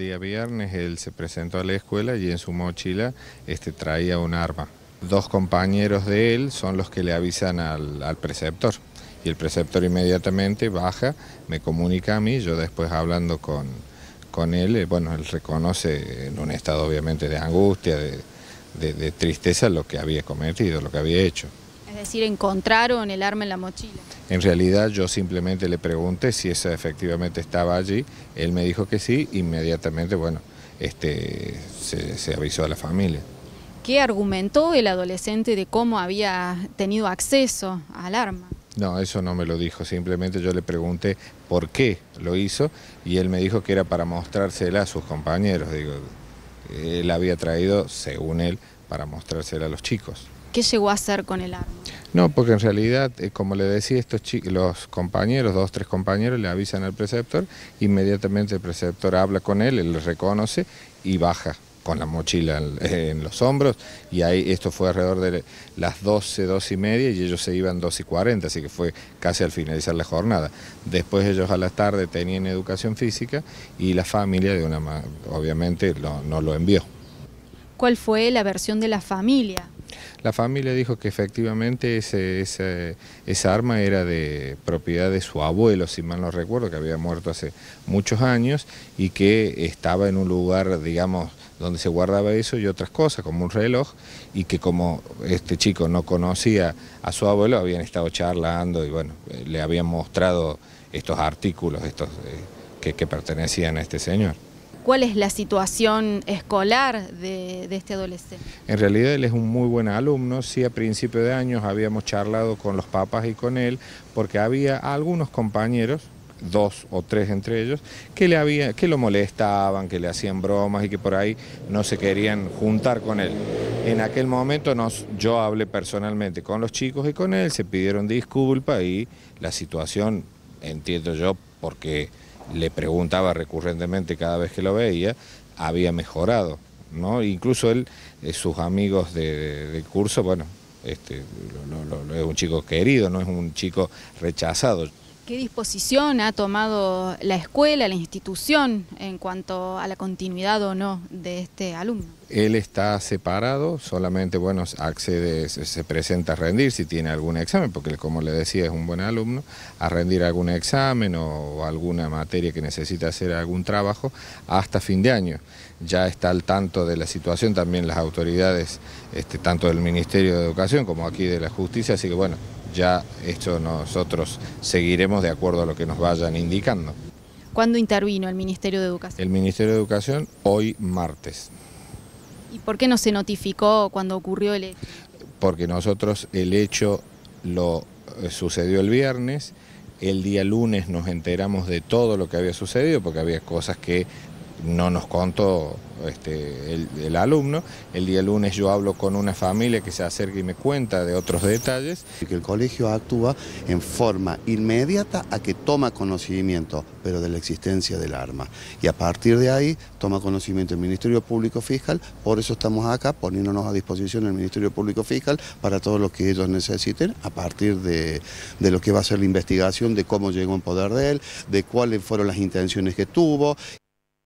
El día viernes él se presentó a la escuela y en su mochila este, traía un arma. Dos compañeros de él son los que le avisan al, preceptor y el preceptor inmediatamente baja, me comunica a mí, yo después hablando con, él, eh, bueno, él reconoce en un estado obviamente de angustia, de tristeza lo que había cometido, lo que había hecho decir, encontraron el arma en la mochila. En realidad yo simplemente le pregunté si esa efectivamente estaba allí, él me dijo que sí, inmediatamente, bueno, este, se, se avisó a la familia. ¿Qué argumentó el adolescente de cómo había tenido acceso al arma? No, eso no me lo dijo, simplemente yo le pregunté por qué lo hizo y él me dijo que era para mostrársela a sus compañeros, digo, él había traído, según él, para mostrársela a los chicos. ¿Qué llegó a hacer con el arma? No, porque en realidad, eh, como le decía, estos chicos, los compañeros, dos, tres compañeros, le avisan al preceptor, inmediatamente el preceptor habla con él, él le reconoce y baja con la mochila en, los hombros y ahí esto fue alrededor de las 12, 12 y media y ellos se iban 2 y 40, así que fue casi al finalizar la jornada. Después ellos a la tarde tenían educación física y la familia de una obviamente no lo envió cuál fue la versión de la familia. La familia dijo que efectivamente ese, esa arma era de propiedad de su abuelo, si mal no recuerdo, que había muerto hace muchos años y que estaba en un lugar, digamos, donde se guardaba eso y otras cosas, como un reloj, y que como este chico no conocía a su abuelo, habían estado charlando y bueno, eh, le habían mostrado estos artículos estos, eh, que pertenecían a este señor cuál es la situación escolar de, este adolescente? En realidad él es un muy buen alumno, sí a principio de años habíamos charlado con los papás y con él, porque había algunos compañeros dos o tres entre ellos, que, le había, que lo molestaban, que le hacían bromas y que por ahí no se querían juntar con él. En aquel momento nos, yo hablé personalmente con los chicos y con él, se pidieron disculpas y la situación, entiendo yo, porque le preguntaba recurrentemente cada vez que lo veía, había mejorado. ¿no? Incluso él, eh, sus amigos de, curso, bueno, este, es un chico querido, no es un chico rechazado. ¿Qué disposición ha tomado la escuela, la institución, en cuanto a la continuidad o no de este alumno? Él está separado, solamente, bueno, accede, se presenta a rendir si tiene algún examen, porque como le decía, es un buen alumno, a rendir algún examen o alguna materia que necesita hacer algún trabajo hasta fin de año. Ya está al tanto de la situación también las autoridades, este, tanto del Ministerio de Educación como aquí de la Justicia, así que bueno, ya esto nosotros seguiremos de acuerdo a lo que nos vayan indicando. ¿Cuándo intervino el Ministerio de Educación? El Ministerio de Educación hoy martes. ¿Y por qué no se notificó cuando ocurrió el hecho? Porque nosotros el hecho lo eh, sucedió el viernes, el día lunes nos enteramos de todo lo que había sucedido, porque había cosas que no nos contó este, el, alumno. El día lunes yo hablo con una familia que se acerca y me cuenta de otros detalles. Que el colegio actúa en forma inmediata a que toma conocimiento, pero de la existencia del arma. Y a partir de ahí toma conocimiento el Ministerio Público Fiscal, por eso estamos acá poniéndonos a disposición el Ministerio Público Fiscal para todo lo que ellos necesiten a partir de, de lo que va a ser la investigación, de cómo llegó en poder de él, de cuáles fueron las intenciones que tuvo